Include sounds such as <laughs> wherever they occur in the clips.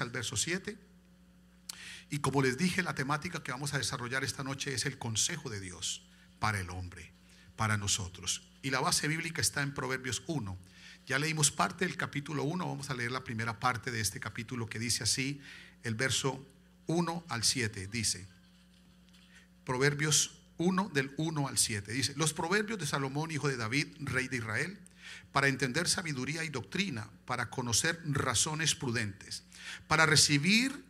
al verso 7. Y como les dije, la temática que vamos a desarrollar esta noche es el consejo de Dios para el hombre, para nosotros. Y la base bíblica está en Proverbios 1. Ya leímos parte del capítulo 1, vamos a leer la primera parte de este capítulo que dice así, el verso 1 al 7, dice, Proverbios 1 del 1 al 7, dice, los proverbios de Salomón, hijo de David, rey de Israel, para entender sabiduría y doctrina, para conocer razones prudentes, para recibir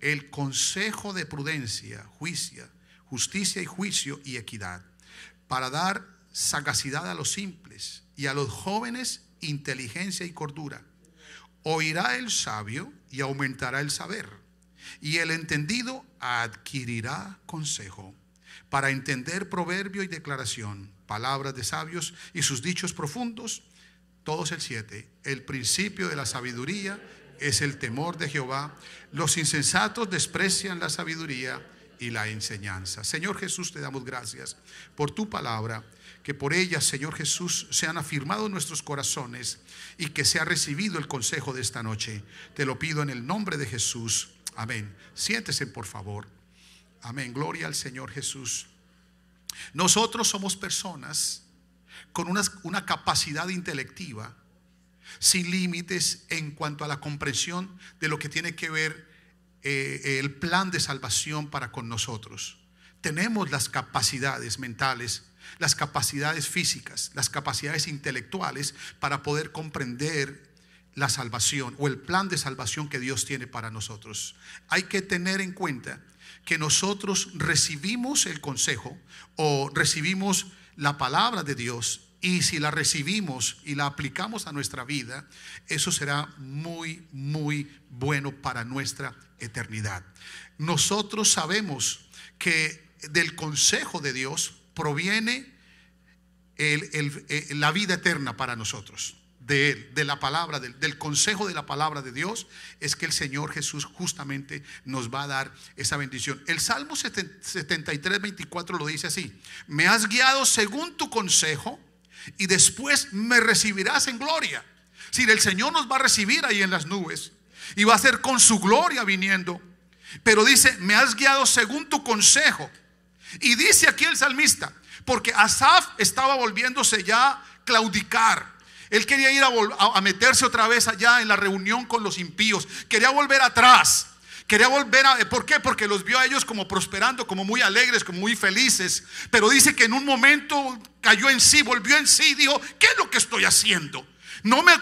el consejo de prudencia, juicio, justicia y juicio y equidad, para dar sagacidad a los simples y a los jóvenes inteligencia y cordura. Oirá el sabio y aumentará el saber, y el entendido adquirirá consejo para entender proverbio y declaración palabras de sabios y sus dichos profundos. Todos el siete. El principio de la sabiduría es el temor de Jehová. Los insensatos desprecian la sabiduría y la enseñanza. Señor Jesús, te damos gracias por tu palabra, que por ella, Señor Jesús, Se han afirmado nuestros corazones y que se ha recibido el consejo de esta noche. Te lo pido en el nombre de Jesús. Amén. Siéntese, por favor. Amén. Gloria al Señor Jesús. Nosotros somos personas con una, capacidad intelectiva sin límites en cuanto a la comprensión de lo que tiene que ver eh, el plan de salvación para con nosotros. Tenemos las capacidades mentales, las capacidades físicas, las capacidades intelectuales para poder comprender la salvación o el plan de salvación que Dios tiene para nosotros. Hay que tener en cuenta que nosotros recibimos el consejo o recibimos la palabra de Dios y si la recibimos y la aplicamos a nuestra vida, eso será muy, muy bueno para nuestra eternidad. Nosotros sabemos que del consejo de Dios proviene eh, la vida eterna para nosotros de Él, de la palabra, del, consejo de la palabra de Dios, es que el Señor Jesús justamente nos va a dar esa bendición. El Salmo 73, 24 lo dice así, me has guiado según tu consejo y después me recibirás en gloria. si el Señor nos va a recibir ahí en las nubes y va a ser con su gloria viniendo. Pero dice, me has guiado según tu consejo. Y dice aquí el salmista, porque Asaf estaba volviéndose ya claudicar él quería ir a, meterse otra vez allá en la reunión con los impíos. Quería volver atrás. Quería volver a... Eh, ¿Por qué? Porque los vio a ellos como prosperando, como muy alegres, como muy felices. Pero dice que en un momento cayó en sí, volvió en sí y dijo, ¿qué es lo que estoy haciendo? No, me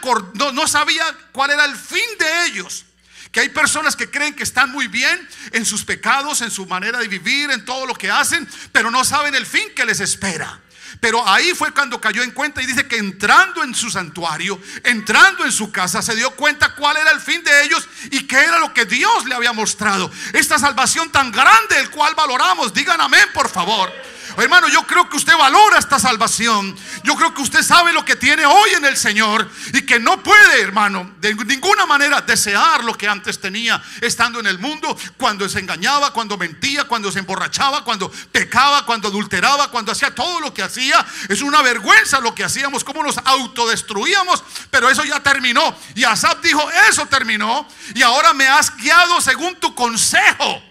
no sabía cuál era el fin de ellos que hay personas que creen que están muy bien en sus pecados, en su manera de vivir, en todo lo que hacen, pero no saben el fin que les espera. Pero ahí fue cuando cayó en cuenta y dice que entrando en su santuario, entrando en su casa, se dio cuenta cuál era el fin de ellos y qué era lo que Dios le había mostrado. Esta salvación tan grande, el cual valoramos, digan amén por favor. Hermano, yo creo que usted valora esta salvación. Yo creo que usted sabe lo que tiene hoy en el Señor y que no puede, hermano, de ninguna manera desear lo que antes tenía estando en el mundo, cuando se engañaba, cuando mentía, cuando se emborrachaba, cuando pecaba, cuando adulteraba, cuando hacía todo lo que hacía. Es una vergüenza lo que hacíamos, cómo nos autodestruíamos, pero eso ya terminó. Y Asaf dijo, eso terminó y ahora me has guiado según tu consejo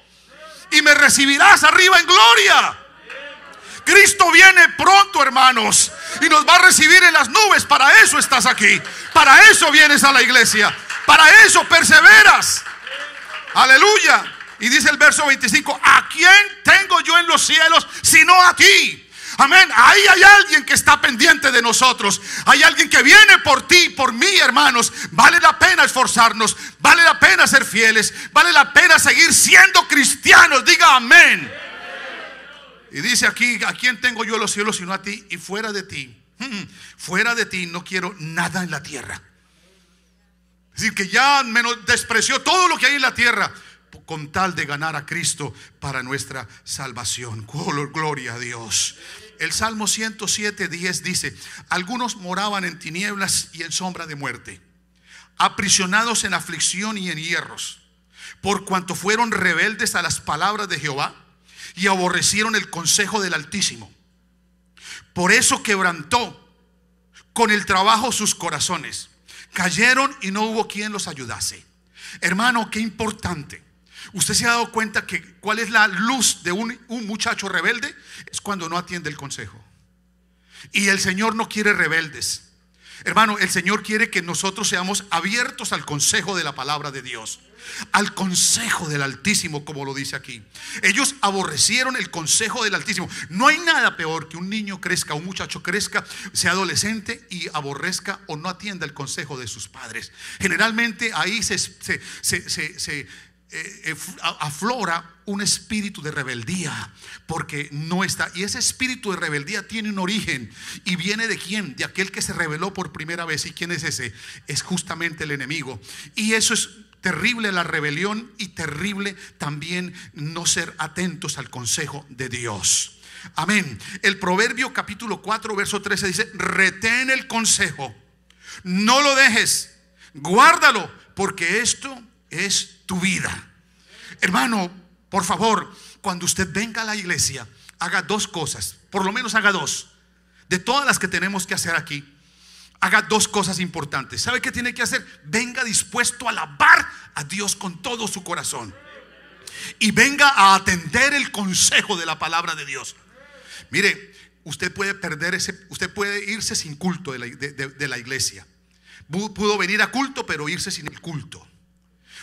y me recibirás arriba en gloria. Cristo viene pronto, hermanos, y nos va a recibir en las nubes. Para eso estás aquí. Para eso vienes a la iglesia. Para eso perseveras. Aleluya. Y dice el verso 25, ¿a quién tengo yo en los cielos sino a ti? Amén. Ahí hay alguien que está pendiente de nosotros. Hay alguien que viene por ti, por mí, hermanos. Vale la pena esforzarnos. Vale la pena ser fieles. Vale la pena seguir siendo cristianos. Diga amén. Y dice aquí, ¿a quién tengo yo los cielos sino a ti? Y fuera de ti, mm, fuera de ti no quiero nada en la tierra. Es decir, que ya despreció todo lo que hay en la tierra con tal de ganar a Cristo para nuestra salvación. <laughs> Oh, gloria a Dios. El Salmo 107, 10 dice, algunos moraban en tinieblas y en sombra de muerte, aprisionados en aflicción y en hierros, por cuanto fueron rebeldes a las palabras de Jehová y aborrecieron el consejo del Altísimo. Por eso quebrantó con el trabajo sus corazones. Cayeron y no hubo quien los ayudase. Hermano, qué importante. Usted se ha dado cuenta que cuál es la luz de un, muchacho rebelde es cuando no atiende el consejo. Y el Señor no quiere rebeldes. Hermano, el Señor quiere que nosotros seamos abiertos al consejo de la palabra de Dios al consejo del Altísimo, como lo dice aquí. Ellos aborrecieron el consejo del Altísimo. No hay nada peor que un niño crezca, un muchacho crezca, sea adolescente y aborrezca o no atienda el consejo de sus padres. Generalmente ahí se, eh, eh, aflora un espíritu de rebeldía, porque no está. Y ese espíritu de rebeldía tiene un origen. ¿Y viene de quién? De aquel que se rebeló por primera vez. ¿Y quién es ese? Es justamente el enemigo. Y eso es terrible la rebelión y terrible también no ser atentos al consejo de Dios. Amén. El proverbio capítulo 4, verso 13 dice, retén el consejo, no lo dejes, guárdalo, porque esto es tu vida. Hermano, por favor, cuando usted venga a la iglesia, haga dos cosas, por lo menos haga dos, de todas las que tenemos que hacer aquí haga dos cosas importantes. ¿Sabe qué tiene que hacer? Venga dispuesto a alabar a Dios con todo su corazón. Y venga a atender el consejo de la palabra de Dios. Mire, usted puede perder ese, usted puede irse sin culto de la, de la iglesia. Pudo venir a culto, pero irse sin el culto.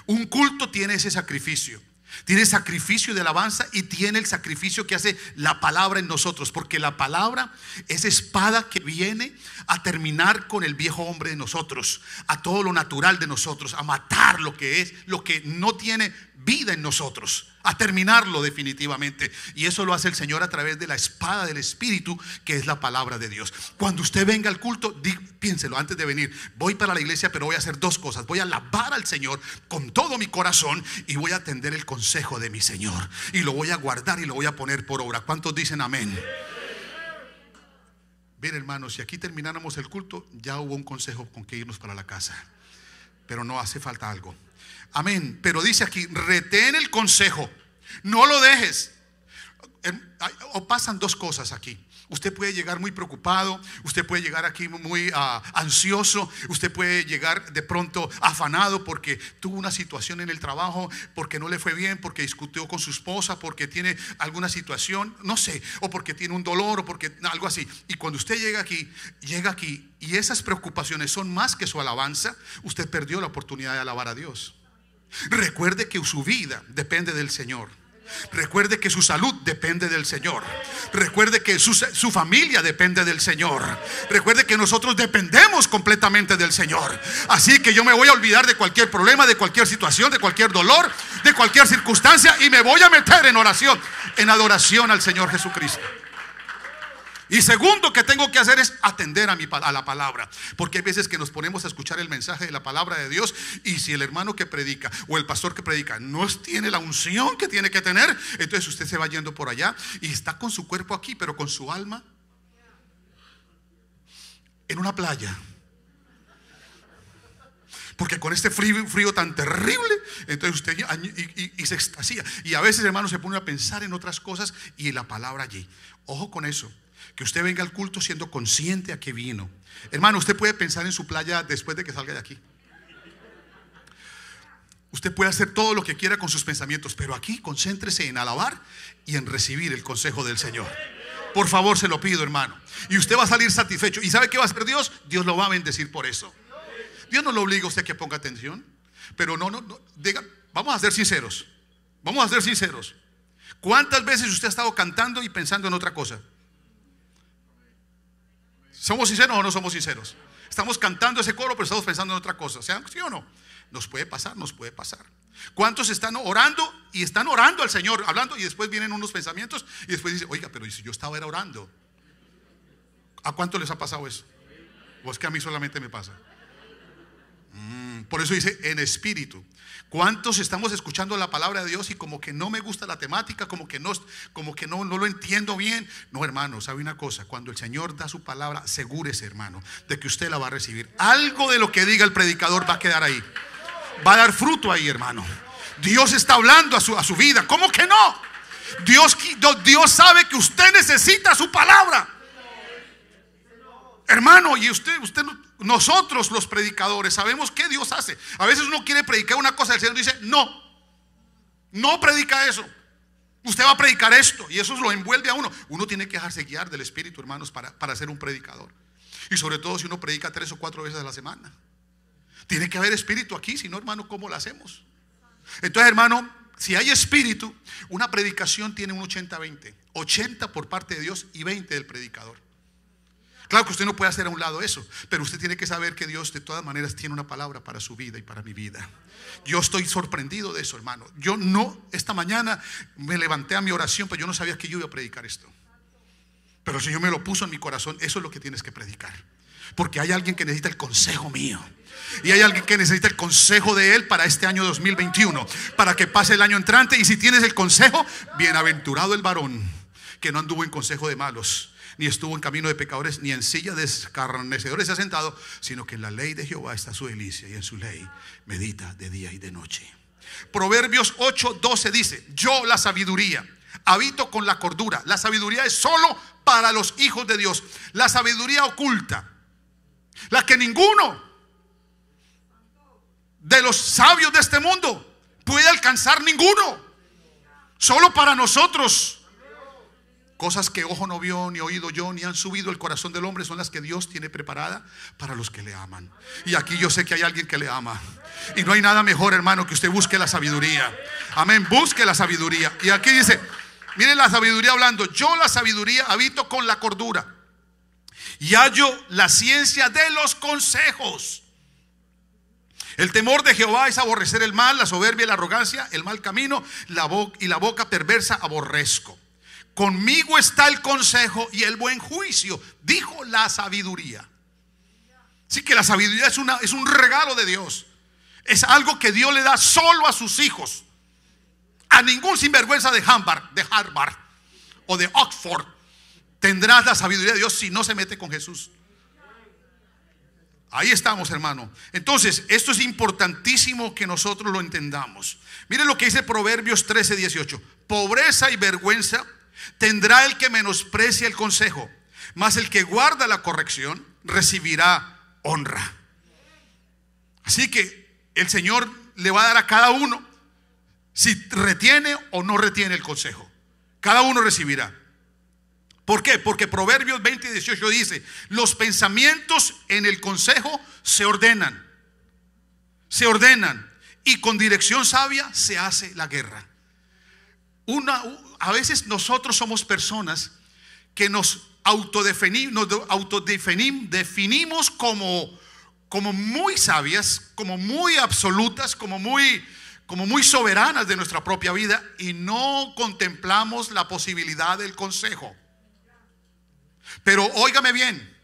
Un culto tiene ese sacrificio. Tiene sacrificio de alabanza y tiene el sacrificio que hace la palabra en nosotros, porque la palabra es espada que viene a terminar con el viejo hombre de nosotros, a todo lo natural de nosotros, a matar lo que es, lo que no tiene vida en nosotros, a terminarlo definitivamente. Y eso lo hace el Señor a través de la espada del Espíritu, que es la palabra de Dios. Cuando usted venga al culto, piénselo antes de venir. Voy para la iglesia, pero voy a hacer dos cosas. Voy a alabar al Señor con todo mi corazón y voy a atender el consejo de mi Señor. Y lo voy a guardar y lo voy a poner por obra. ¿Cuántos dicen amén? Bien, hermanos, si aquí termináramos el culto, ya hubo un consejo con que irnos para la casa pero no hace falta algo. Amén. Pero dice aquí, retén el consejo, no lo dejes. Em, o pasan dos cosas aquí. Usted puede llegar muy preocupado, usted puede llegar aquí muy ah, ansioso, usted puede llegar de pronto afanado porque tuvo una situación en el trabajo, porque no le fue bien, porque discutió con su esposa, porque tiene alguna situación, no sé, o porque tiene un dolor o porque algo así. Y cuando usted llega aquí, llega aquí y esas preocupaciones son más que su alabanza, usted perdió la oportunidad de alabar a Dios. Recuerde que su vida depende del Señor. Recuerde que su salud depende del Señor. Recuerde que su, familia depende del Señor. Recuerde que nosotros dependemos completamente del Señor. Así que yo me voy a olvidar de cualquier problema, de cualquier situación, de cualquier dolor, de cualquier circunstancia y me voy a meter en oración, en adoración al Señor Jesucristo. Y segundo que tengo que hacer es atender a, mi, a la palabra. Porque hay veces que nos ponemos a escuchar el mensaje de la palabra de Dios y si el hermano que predica o el pastor que predica no tiene la unción que tiene que tener, entonces usted se va yendo por allá y está con su cuerpo aquí, pero con su alma en una playa. Porque con este frío, tan terrible, entonces usted y, se extasía. Y a veces, hermano, se pone a pensar en otras cosas y la palabra allí. Ojo con eso que usted venga al culto siendo consciente a qué vino. Hermano, usted puede pensar en su playa después de que salga de aquí. Usted puede hacer todo lo que quiera con sus pensamientos, pero aquí concéntrese en alabar y en recibir el consejo del Señor. Por favor, se lo pido, hermano. Y usted va a salir satisfecho. ¿Y sabe qué va a hacer Dios? Dios lo va a bendecir por eso. Dios no lo obliga a usted a que ponga atención. Pero no, no, no diga, vamos a ser sinceros. Vamos a ser sinceros. ¿Cuántas veces usted ha estado cantando y pensando en otra cosa? ¿Somos sinceros o no somos sinceros? Estamos cantando ese coro, pero estamos pensando en otra cosa. ¿Sean sí o no? Nos puede pasar, nos puede pasar. ¿Cuántos están orando y están orando al Señor, hablando y después vienen unos pensamientos y después dicen, oiga, pero si yo estaba orando? ¿A cuánto les ha pasado eso? Vos que a mí solamente me pasa. Mm, por eso dice en espíritu. ¿Cuántos estamos escuchando la palabra de Dios y como que no me gusta la temática, como que no como que no no lo entiendo bien? No, hermano, sabe una cosa, cuando el Señor da su palabra, asegúrese, hermano, de que usted la va a recibir. Algo de lo que diga el predicador va a quedar ahí. Va a dar fruto ahí, hermano. Dios está hablando a su, a su vida. ¿Cómo que no? Dios, Dios sabe que usted necesita su palabra. Hermano, y usted, usted no, nosotros los predicadores sabemos qué Dios hace. A veces uno quiere predicar una cosa, el Señor dice, no, no predica eso. Usted va a predicar esto y eso lo envuelve a uno. Uno tiene que dejarse guiar del Espíritu, hermanos, para, para ser un predicador. Y sobre todo si uno predica tres o cuatro veces a la semana. Tiene que haber espíritu aquí, si no, hermano, ¿cómo lo hacemos? Entonces, hermano, si hay espíritu, una predicación tiene un 80-20. 80 por parte de Dios y 20 del predicador. Claro que usted no puede hacer a un lado eso, pero usted tiene que saber que Dios de todas maneras tiene una palabra para su vida y para mi vida. Yo estoy sorprendido de eso, hermano. Yo no, esta mañana me levanté a mi oración, pero yo no sabía que yo iba a predicar esto. Pero el Señor me lo puso en mi corazón, eso es lo que tienes que predicar. Porque hay alguien que necesita el consejo mío. Y hay alguien que necesita el consejo de Él para este año 2021, para que pase el año entrante. Y si tienes el consejo, bienaventurado el varón que no anduvo en consejo de malos, ni estuvo en camino de pecadores, ni en silla de escarnecedores se ha sentado, sino que en la ley de Jehová está su delicia y en su ley medita de día y de noche. Proverbios 12 dice, yo la sabiduría, habito con la cordura. La sabiduría es solo para los hijos de Dios. La sabiduría oculta, la que ninguno de los sabios de este mundo puede alcanzar ninguno. Solo para nosotros Cosas que ojo no vio, ni oído yo, ni han subido el corazón del hombre son las que Dios tiene preparada para los que le aman. Y aquí yo sé que hay alguien que le ama. Y no hay nada mejor, hermano, que usted busque la sabiduría. Amén, busque la sabiduría. Y aquí dice, miren la sabiduría hablando, yo la sabiduría habito con la cordura. Y hallo la ciencia de los consejos. El temor de Jehová es aborrecer el mal, la soberbia la arrogancia, el mal camino, y la boca perversa aborrezco. Conmigo está el consejo y el buen juicio, dijo la sabiduría. Así que la sabiduría es, una, es un regalo de Dios. Es algo que Dios le da solo a sus hijos. A ningún sinvergüenza de Harvard, de Harvard o de Oxford tendrás la sabiduría de Dios si no se mete con Jesús. Ahí estamos, hermano. Entonces, esto es importantísimo que nosotros lo entendamos. Miren lo que dice Proverbios 13, 18. Pobreza y vergüenza Tendrá el que menosprecia el consejo, mas el que guarda la corrección recibirá honra. Así que el Señor le va a dar a cada uno si retiene o no retiene el consejo. Cada uno recibirá. ¿Por qué? Porque Proverbios 20 y 18 dice, los pensamientos en el consejo se ordenan, se ordenan y con dirección sabia se hace la guerra a veces nosotros somos personas que nos autodefinimos, como, como muy sabias, como muy absolutas, como muy, como muy soberanas de nuestra propia vida y no contemplamos la posibilidad del consejo. Pero óigame bien,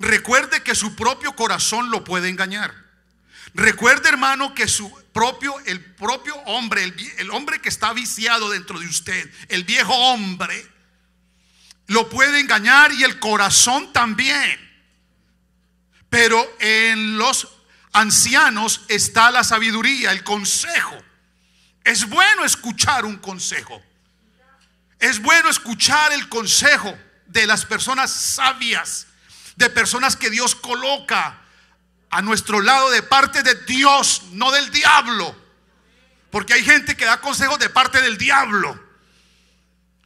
recuerde que su propio corazón lo puede engañar. Recuerde hermano que su propio, el propio hombre, el, el hombre que está viciado dentro de usted, el viejo hombre, lo puede engañar y el corazón también. Pero en los ancianos está la sabiduría, el consejo. Es bueno escuchar un consejo. Es bueno escuchar el consejo de las personas sabias, de personas que Dios coloca a nuestro lado de parte de Dios, no del diablo. Porque hay gente que da consejos de parte del diablo.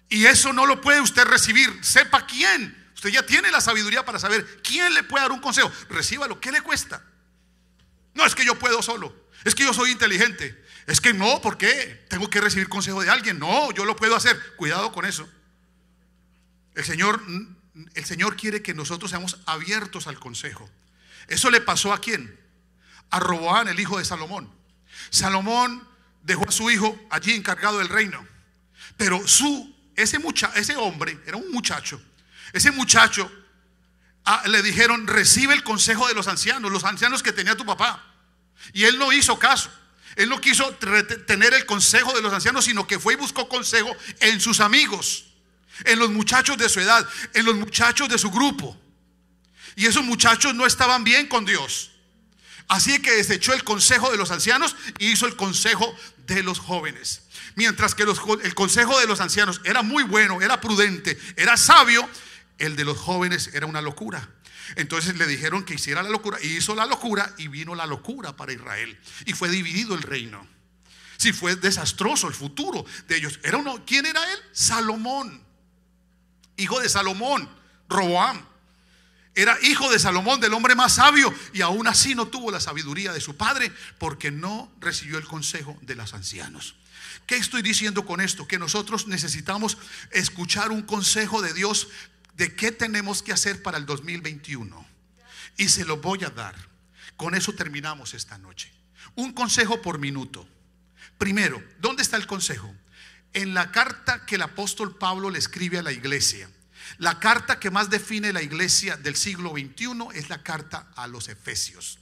Y eso no lo puede usted recibir. Sepa quién. Usted ya tiene la sabiduría para saber quién le puede dar un consejo. Recíbalo. ¿Qué le cuesta? No es que yo puedo solo. Es que yo soy inteligente. Es que no, ¿por qué? Tengo que recibir consejo de alguien. No, yo lo puedo hacer. Cuidado con eso. El Señor, el Señor quiere que nosotros seamos abiertos al consejo. Eso le pasó a quién? A Roboán, el hijo de Salomón. Salomón dejó a su hijo allí encargado del reino. Pero su, ese, ese hombre, era un muchacho, ese muchacho ah, le dijeron, recibe el consejo de los ancianos, los ancianos que tenía tu papá. Y él no hizo caso. Él no quiso tener el consejo de los ancianos, sino que fue y buscó consejo en sus amigos, en los muchachos de su edad, en los muchachos de su grupo. Y esos muchachos no estaban bien con Dios. Así que desechó el consejo de los ancianos y hizo el consejo de los jóvenes. Mientras que el consejo de los ancianos era muy bueno, era prudente, era sabio, el de los jóvenes era una locura. Entonces le dijeron que hiciera la locura y hizo la locura y vino la locura para Israel. Y fue dividido el reino. Si sí, fue desastroso el futuro de ellos. Era uno, ¿Quién era él? Salomón, hijo de Salomón, Roboam era hijo de Salomón, del hombre más sabio, y aún así no tuvo la sabiduría de su padre porque no recibió el consejo de los ancianos. ¿Qué estoy diciendo con esto? Que nosotros necesitamos escuchar un consejo de Dios de qué tenemos que hacer para el 2021. Y se lo voy a dar. Con eso terminamos esta noche. Un consejo por minuto. Primero, ¿dónde está el consejo? En la carta que el apóstol Pablo le escribe a la iglesia la carta que más define la iglesia del siglo XXI es la carta a los Efesios.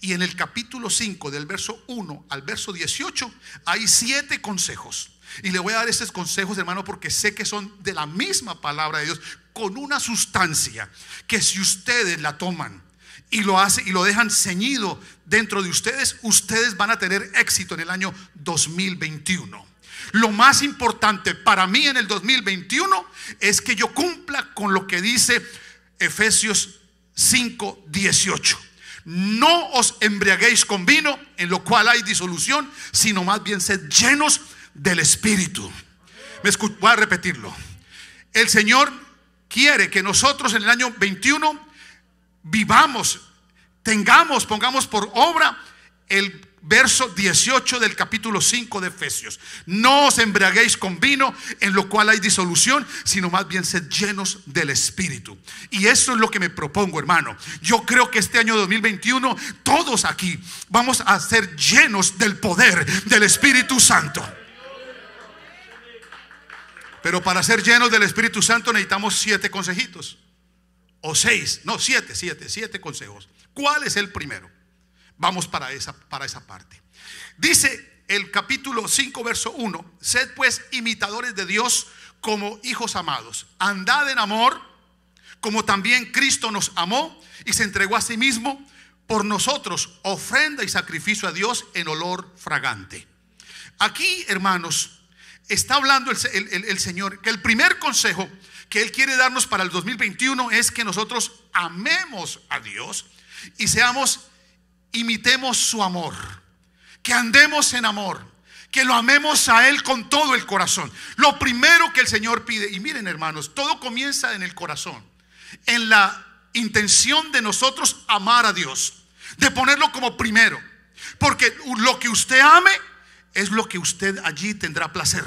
Y en el capítulo 5, del verso 1 al verso 18, hay siete consejos. Y le voy a dar estos consejos, hermano, porque sé que son de la misma palabra de Dios, con una sustancia que si ustedes la toman y lo hacen y lo dejan ceñido dentro de ustedes, ustedes van a tener éxito en el año 2021. Lo más importante para mí en el 2021 es que yo cumpla con lo que dice Efesios 5, 18. No os embriaguéis con vino, en lo cual hay disolución, sino más bien sed llenos del Espíritu. Me voy a repetirlo. El Señor quiere que nosotros en el año 21 vivamos, tengamos, pongamos por obra el verso 18 del capítulo 5 de Efesios. No os embriaguéis con vino, en lo cual hay disolución, sino más bien sed llenos del Espíritu. Y eso es lo que me propongo, hermano. Yo creo que este año 2021, todos aquí vamos a ser llenos del poder del Espíritu Santo. Pero para ser llenos del Espíritu Santo necesitamos siete consejitos. O seis, no, siete, siete, siete consejos. ¿Cuál es el primero? Vamos para esa, para esa parte. Dice el capítulo 5, verso 1, sed pues imitadores de Dios como hijos amados, andad en amor, como también Cristo nos amó y se entregó a sí mismo por nosotros, ofrenda y sacrificio a Dios en olor fragante. Aquí, hermanos, está hablando el, el, Señor, que el primer consejo que Él quiere darnos para el 2021 es que nosotros amemos a Dios y seamos imitemos su amor, que andemos en amor, que lo amemos a Él con todo el corazón. Lo primero que el Señor pide, y miren hermanos, todo comienza en el corazón, en la intención de nosotros amar a Dios, de ponerlo como primero, porque lo que usted ame es lo que usted allí tendrá placer.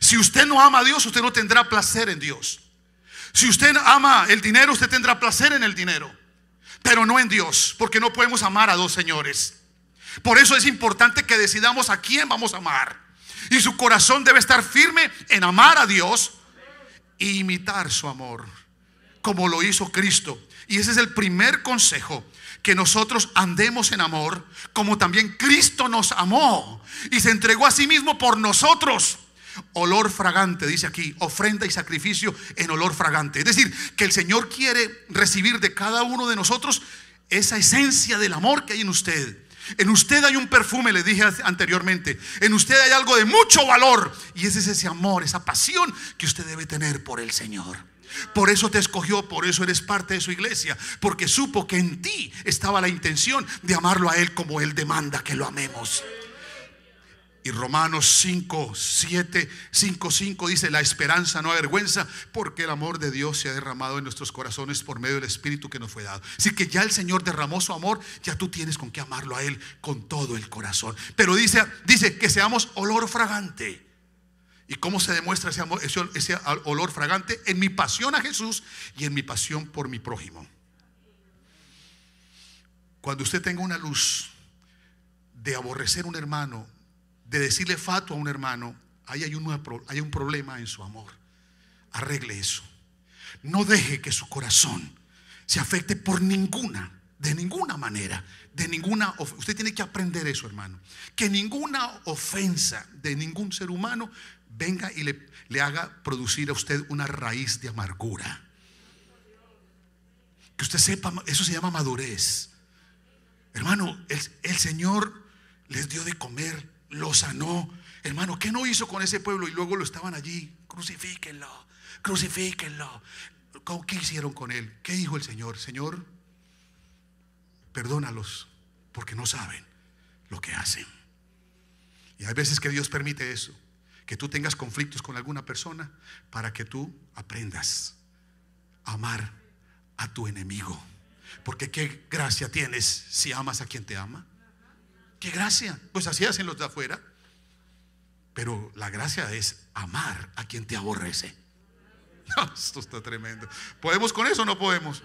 Si usted no ama a Dios, usted no tendrá placer en Dios. Si usted ama el dinero, usted tendrá placer en el dinero pero no en Dios, porque no podemos amar a dos señores. Por eso es importante que decidamos a quién vamos a amar. Y su corazón debe estar firme en amar a Dios e imitar su amor, como lo hizo Cristo. Y ese es el primer consejo, que nosotros andemos en amor, como también Cristo nos amó y se entregó a sí mismo por nosotros olor fragante, dice aquí, ofrenda y sacrificio en olor fragante. Es decir, que el Señor quiere recibir de cada uno de nosotros esa esencia del amor que hay en usted. En usted hay un perfume, le dije anteriormente. En usted hay algo de mucho valor. Y ese es ese amor, esa pasión que usted debe tener por el Señor. Por eso te escogió, por eso eres parte de su iglesia, porque supo que en ti estaba la intención de amarlo a Él como Él demanda que lo amemos. Y Romanos 5, 7, 5, 5 dice, la esperanza no avergüenza, porque el amor de Dios se ha derramado en nuestros corazones por medio del Espíritu que nos fue dado. Así que ya el Señor derramó su amor, ya tú tienes con qué amarlo a Él con todo el corazón. Pero dice, dice que seamos olor fragante. ¿Y cómo se demuestra ese, olor fragante? En mi pasión a Jesús y en mi pasión por mi prójimo. Cuando usted tenga una luz de aborrecer un hermano, de decirle fatuo a un hermano, hay un, hay un problema en su amor. Arregle eso. No deje que su corazón se afecte por ninguna, de ninguna manera, de ninguna Usted tiene que aprender eso, hermano. Que ninguna ofensa de ningún ser humano venga y le, le haga producir a usted una raíz de amargura. Que usted sepa, eso se llama madurez. Hermano, el Señor les dio de comer lo sanó. Hermano, ¿qué no hizo con ese pueblo? Y luego lo estaban allí. Crucifíquenlo, crucifíquenlo. ¿Qué hicieron con él? ¿Qué dijo el Señor? Señor, perdónalos porque no saben lo que hacen. Y hay veces que Dios permite eso, que tú tengas conflictos con alguna persona para que tú aprendas a amar a tu enemigo. Porque qué gracia tienes si amas a quien te ama. ¡Qué gracia! Pues así hacen los de afuera. Pero la gracia es amar a quien te aborrece. <laughs> esto está tremendo. ¿Podemos con eso o no podemos?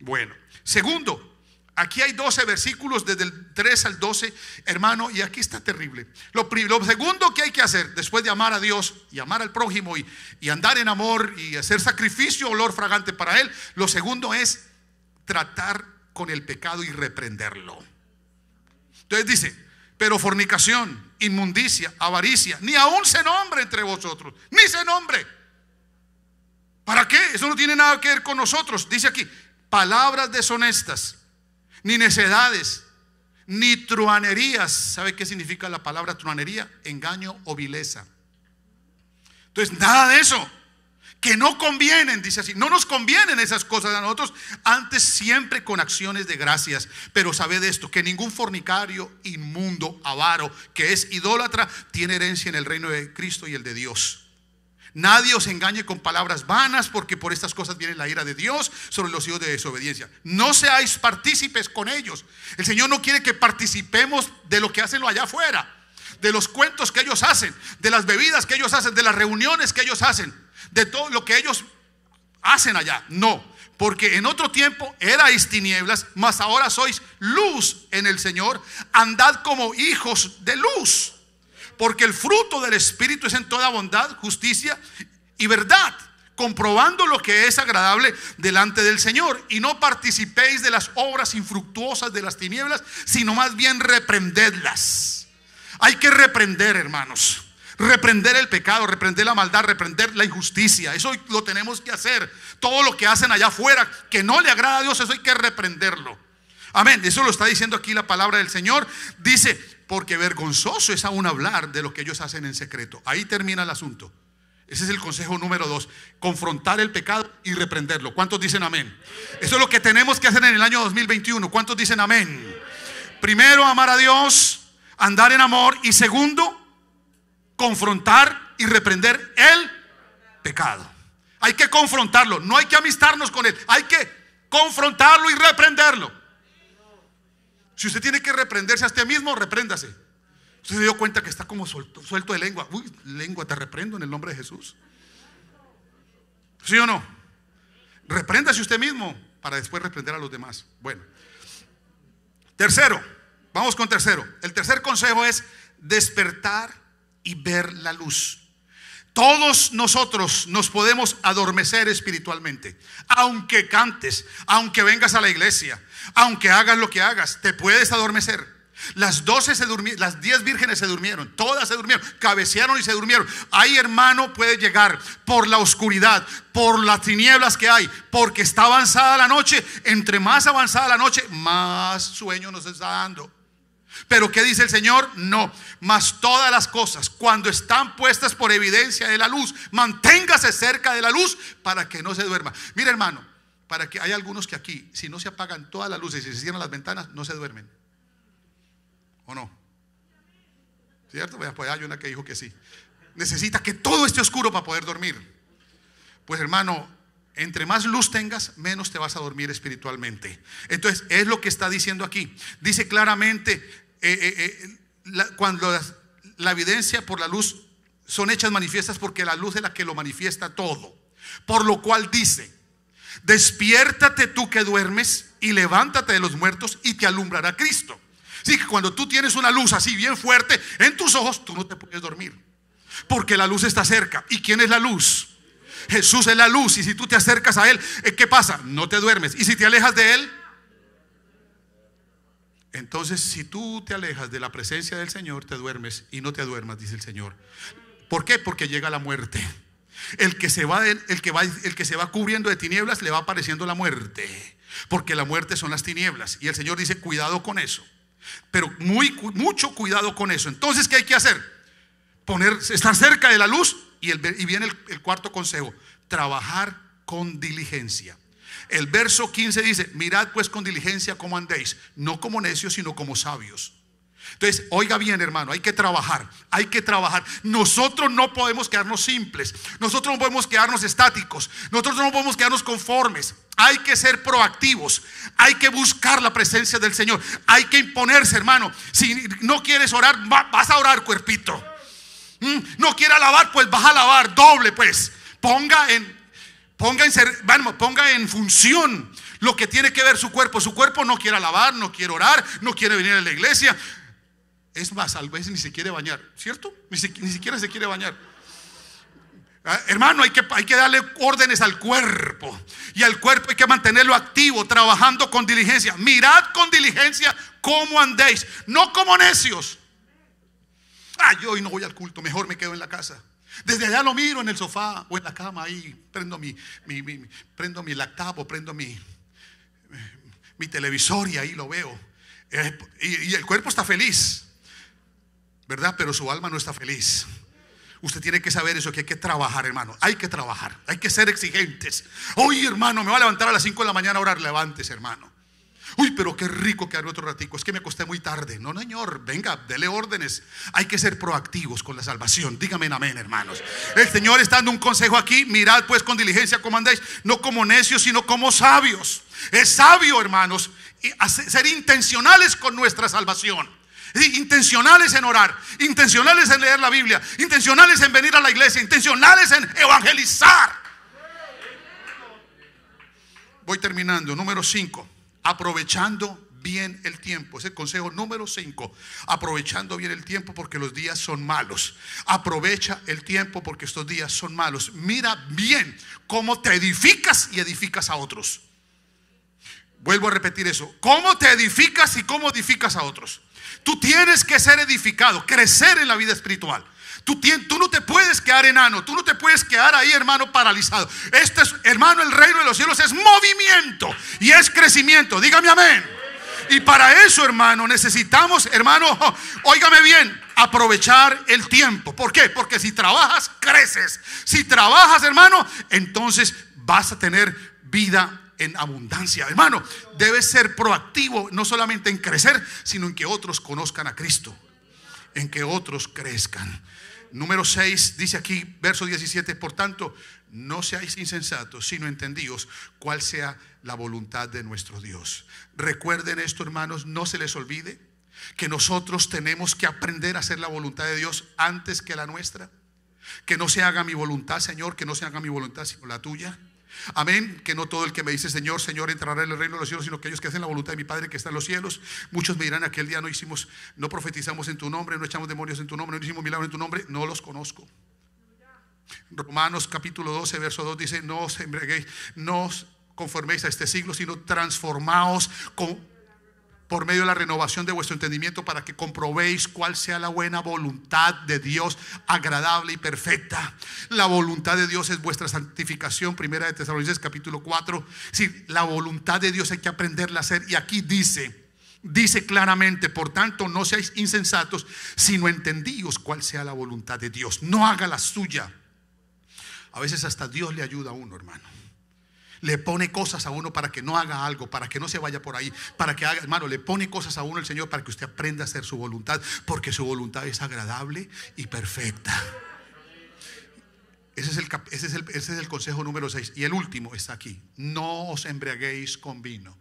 Bueno, segundo, Aquí hay 12 versículos desde el 3 al 12, hermano, y aquí está terrible. Lo, segundo que hay que hacer, después de amar a Dios y amar al prójimo y, y andar en amor y hacer sacrificio, olor fragante para Él, lo segundo es tratar con el pecado y reprenderlo. Entonces dice, pero fornicación, inmundicia, avaricia, ni aún se nombre entre vosotros, ni se nombre. ¿Para qué? Eso no tiene nada que ver con nosotros. Dice aquí, palabras deshonestas, ni necedades, ni truanerías. ¿Sabe qué significa la palabra truanería? Engaño o vileza. Entonces, nada de eso que no convienen, dice así. No nos convienen esas cosas a nosotros, antes siempre con acciones de gracias. Pero sabed esto, que ningún fornicario, inmundo, avaro, que es idólatra, tiene herencia en el reino de Cristo y el de Dios. Nadie os engañe con palabras vanas, porque por estas cosas viene la ira de Dios sobre los hijos de desobediencia. No seáis partícipes con ellos. El Señor no quiere que participemos de lo que hacen allá afuera, de los cuentos que ellos hacen, de las bebidas que ellos hacen, de las reuniones que ellos hacen de todo lo que ellos hacen allá. No, porque en otro tiempo erais tinieblas, mas ahora sois luz en el Señor. Andad como hijos de luz, porque el fruto del Espíritu es en toda bondad, justicia y verdad comprobando lo que es agradable delante del Señor. Y no participéis de las obras infructuosas de las tinieblas, sino más bien reprendedlas. Hay que reprender, hermanos. Reprender el pecado, reprender la maldad, reprender la injusticia. Eso lo tenemos que hacer. Todo lo que hacen allá afuera que no le agrada a Dios, eso hay que reprenderlo. Amén. Eso lo está diciendo aquí la palabra del Señor. Dice, porque vergonzoso es aún hablar de lo que ellos hacen en secreto. Ahí termina el asunto. Ese es el consejo número dos, confrontar el pecado y reprenderlo. ¿Cuántos dicen amén? Eso es lo que tenemos que hacer en el año 2021. ¿Cuántos dicen amén? Primero, amar a Dios, andar en amor y segundo, confrontar y reprender el pecado. Hay que confrontarlo, no hay que amistarnos con él, hay que confrontarlo y reprenderlo. Si usted tiene que reprenderse a usted mismo, repréndase. Usted se dio cuenta que está como suelto, de lengua. Uy, lengua, te reprendo en el nombre de Jesús. ¿Sí o no? Repréndase usted mismo para después reprender a los demás. Bueno. Tercero, vamos con tercero. El tercer consejo es despertar y ver la luz. Todos nosotros nos podemos adormecer espiritualmente. Aunque cantes, aunque vengas a la iglesia, aunque hagas lo que hagas, te puedes adormecer. Las doce se durmieron, las 10 vírgenes se durmieron, todas se durmieron, cabecearon y se durmieron. Ahí hermano puede llegar por la oscuridad, por las tinieblas que hay, porque está avanzada la noche. Entre más avanzada la noche, más sueño nos está dando. Pero ¿qué dice el Señor? No. Mas todas las cosas, cuando están puestas por evidencia de la luz, manténgase cerca de la luz para que no se duerma. Mira, hermano, para que hay algunos que aquí, si no se apagan todas las luces y si se cierran las ventanas, no se duermen. ¿O no? ¿Cierto? Pues hay una que dijo que sí. Necesita que todo esté oscuro para poder dormir. Pues hermano, entre más luz tengas, menos te vas a dormir espiritualmente. Entonces, es lo que está diciendo aquí. Dice claramente, eh, eh, eh, cuando la evidencia por la luz son hechas manifiestas porque la luz es la que lo manifiesta todo. Por lo cual dice, despiértate tú que duermes y levántate de los muertos y te alumbrará Cristo. Así que cuando tú tienes una luz así bien fuerte en tus ojos, tú no te puedes dormir. Porque la luz está cerca. ¿Y quién es la luz? Jesús es la luz. Y si tú te acercas a Él, ¿qué pasa? No te duermes. Y si te alejas de Él, entonces, si tú te alejas de la presencia del Señor, te duermes y no te duermas, dice el Señor. ¿Por qué? Porque llega la muerte. El que se va, el que va, el que se va cubriendo de tinieblas le va apareciendo la muerte. Porque la muerte son las tinieblas. Y el Señor dice, cuidado con eso. Pero muy, mucho cuidado con eso. Entonces, ¿qué hay que hacer? Poner, estar cerca de la luz. Y, viene el cuarto consejo, trabajar con diligencia. El verso 15 dice, mirad pues con diligencia cómo andéis, no como necios, sino como sabios. Entonces, oiga bien, hermano, hay que trabajar, hay que trabajar. Nosotros no podemos quedarnos simples, nosotros no podemos quedarnos estáticos, nosotros no podemos quedarnos conformes. Hay que ser proactivos, hay que buscar la presencia del Señor, hay que imponerse, hermano. Si no quieres orar, vas a orar, cuerpito. Mm, no quiere alabar, pues vas a alabar, doble, pues. Ponga en Ponga en, en función lo que tiene que ver su cuerpo. Su cuerpo no quiere lavar, no quiere orar, no quiere venir a la iglesia. Es más, a veces ni se quiere bañar, ¿cierto? Ni, siquiera se quiere bañar. Ah, hermano, hay que, hay que darle órdenes al cuerpo. Y al cuerpo hay que mantenerlo activo, trabajando con diligencia. Mirad con diligencia cómo andéis, no como necios. Ah, yo hoy no voy al culto, mejor me quedo en la casa. Desde allá lo miro en el sofá o en la cama ahí. Prendo mi, mi, prendo mi laptop prendo mi, mi televisor y ahí lo veo. Y, el cuerpo está feliz, ¿verdad? Pero su alma no está feliz. Usted tiene que saber eso, que hay que trabajar, hermano. Hay que trabajar, hay que ser exigentes. Hoy, hermano, me va a levantar a las 5 de la mañana, ahora levantes hermano. Uy, pero qué rico quedarme otro ratico. Es que me acosté muy tarde. No, señor, venga, dele órdenes. Hay que ser proactivos con la salvación. Dígame en amén, hermanos. El Señor está dando un consejo aquí. Mirad pues con diligencia como andáis. No como necios, sino como sabios. Es sabio, hermanos, ser intencionales con nuestra salvación. Intencionales en orar, intencionales en leer la Biblia, intencionales en venir a la iglesia, intencionales en evangelizar. Voy terminando. Número 5 aprovechando bien el tiempo. Es el consejo número 5. Aprovechando bien el tiempo porque los días son malos. Aprovecha el tiempo porque estos días son malos. Mira bien cómo te edificas y edificas a otros. Vuelvo a repetir eso. ¿Cómo te edificas y cómo edificas a otros? Tú tienes que ser edificado, crecer en la vida espiritual. Tú, no te puedes quedar enano, tú no te puedes quedar ahí, hermano, paralizado. Este es, hermano, el reino de los cielos es movimiento y es crecimiento. Dígame amén. Y para eso, hermano, necesitamos, hermano, <laughs> óigame bien, aprovechar el tiempo. ¿Por qué? Porque si trabajas, creces. Si trabajas, hermano, entonces vas a tener vida en abundancia. Hermano, debes ser proactivo, no solamente en crecer, sino en que otros conozcan a Cristo, en que otros crezcan. Número 6 dice aquí, verso 17, por tanto, no seáis insensatos, sino entendidos cuál sea la voluntad de nuestro Dios. Recuerden esto, hermanos, no se les olvide que nosotros tenemos que aprender a hacer la voluntad de Dios antes que la nuestra. Que no se haga mi voluntad, Señor, que no se haga mi voluntad, sino la tuya. Amén, que no todo el que me dice Señor, Señor entrará en el reino de los cielos, sino aquellos que hacen la voluntad de mi Padre que está en los cielos. Muchos me dirán, aquel día no hicimos, no profetizamos en tu nombre, no echamos demonios en tu nombre, no hicimos milagros en tu nombre, no los conozco. Romanos capítulo 12, verso 2 dice, no os no os conforméis a este siglo, sino transformaos con por medio de la renovación de vuestro entendimiento para que comprobéis cuál sea la buena voluntad de Dios, agradable y perfecta. La voluntad de Dios es vuestra santificación, primera de Tesalonicenses capítulo 4. Sí, la voluntad de Dios hay que aprenderla a hacer y aquí dice, dice claramente, por tanto, no seáis insensatos, sino entendíos cuál sea la voluntad de Dios. No haga la suya. A veces hasta Dios le ayuda a uno, hermano le pone cosas a uno para que no haga algo, para que no se vaya por ahí, para que haga, hermano, le pone cosas a uno el Señor para que usted aprenda a hacer su voluntad, porque su voluntad es agradable y perfecta. Ese es, el, consejo número 6. Y el último está aquí. No os embriaguéis con vino.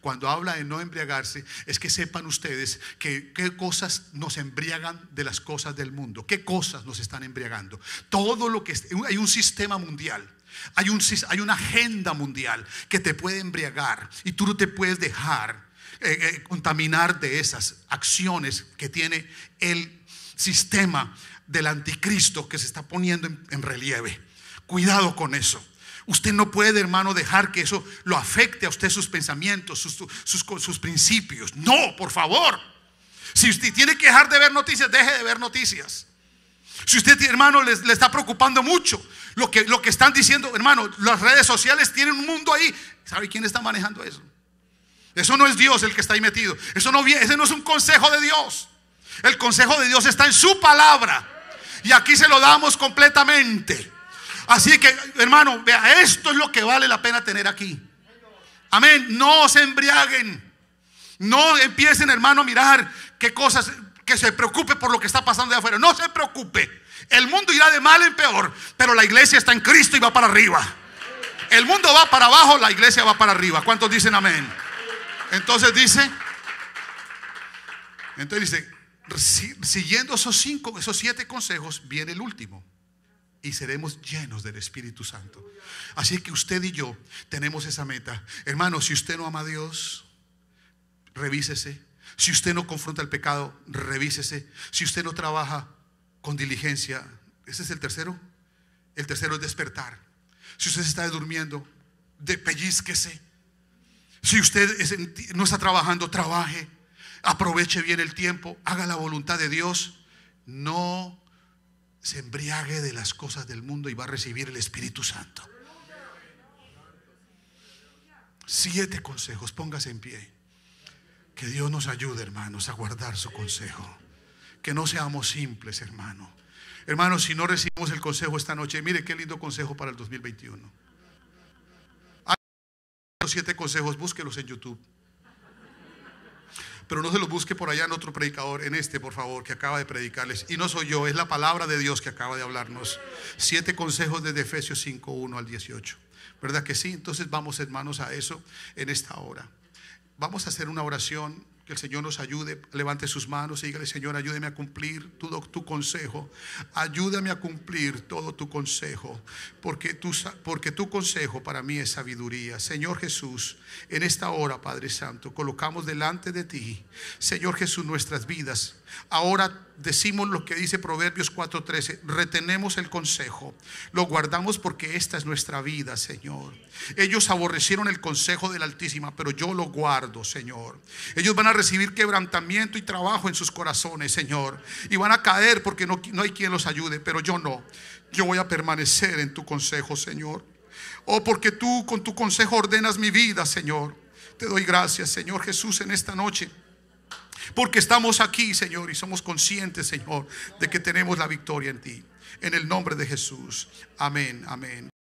Cuando habla de no embriagarse, es que sepan ustedes que qué cosas nos embriagan de las cosas del mundo, qué cosas nos están embriagando. Todo lo que hay un sistema mundial hay, un, hay una agenda mundial que te puede embriagar y tú no te puedes dejar eh, eh, contaminar de esas acciones que tiene el sistema del anticristo que se está poniendo en, relieve. Cuidado con eso. Usted no puede, hermano, dejar que eso lo afecte a usted sus pensamientos, sus, principios. No, por favor. Si usted tiene que dejar de ver noticias, deje de ver noticias. Si usted, hermano, le está preocupando mucho, lo que, lo que están diciendo, hermano, las redes sociales tienen un mundo ahí. ¿Sabe quién está manejando eso? Eso no es Dios el que está ahí metido. Eso no, ese no es un consejo de Dios. El consejo de Dios está en su palabra. Y aquí se lo damos completamente. Así que, hermano, vea, esto es lo que vale la pena tener aquí. Amén. No se embriaguen. No empiecen, hermano, a mirar qué cosas, que se preocupe por lo que está pasando de afuera. No se preocupe. El mundo irá de mal en peor, pero la iglesia está en Cristo y va para arriba. El mundo va para abajo, la iglesia va para arriba. ¿Cuántos dicen amén? Entonces dice, entonces dice, siguiendo esos cinco, esos siete consejos, viene el último y seremos llenos del Espíritu Santo. Así que usted y yo tenemos esa meta. Hermano, si usted no ama a Dios, revísese. Si usted no confronta el pecado, revísese. Si usted no trabaja, con diligencia. Ese es el tercero. El tercero es despertar. Si usted está durmiendo, de pellizquese. Si usted no está trabajando, trabaje. Aproveche bien el tiempo. Haga la voluntad de Dios. No se embriague de las cosas del mundo y va a recibir el Espíritu Santo. Siete consejos. Póngase en pie. Que Dios nos ayude, hermanos, a guardar su consejo que no seamos simples, hermano. Hermanos, si no recibimos el consejo esta noche, mire qué lindo consejo para el 2021. Hay siete consejos, búsquelos en YouTube. Pero no se los busque por allá en otro predicador, en este, por favor, que acaba de predicarles. Y no soy yo, es la palabra de Dios que acaba de hablarnos. Siete consejos desde Efesios 5, 1 al 18. ¿Verdad que sí? Entonces vamos, hermanos, a eso en esta hora. Vamos a hacer una oración que el Señor nos ayude. Levante sus manos y dígale, Señor, ayúdeme a cumplir tu, tu consejo. Ayúdame a cumplir todo tu consejo. Porque porque tu consejo para mí es sabiduría. Señor Jesús, en esta hora, Padre Santo, colocamos delante de ti, Señor Jesús, nuestras vidas Ahora decimos lo que dice Proverbios 4:13, retenemos el consejo, lo guardamos porque esta es nuestra vida, Señor. Ellos aborrecieron el consejo de la Altísima, pero yo lo guardo, Señor. Ellos van a recibir quebrantamiento y trabajo en sus corazones, Señor. Y van a caer porque no, hay quien los ayude, pero yo no. Yo voy a permanecer en tu consejo, Señor. Oh, porque tú con tu consejo ordenas mi vida, Señor. Te doy gracias, Señor Jesús, en esta noche. Porque estamos aquí, Señor, y somos conscientes, Señor, de que tenemos la victoria en ti. En el nombre de Jesús. Amén, amén.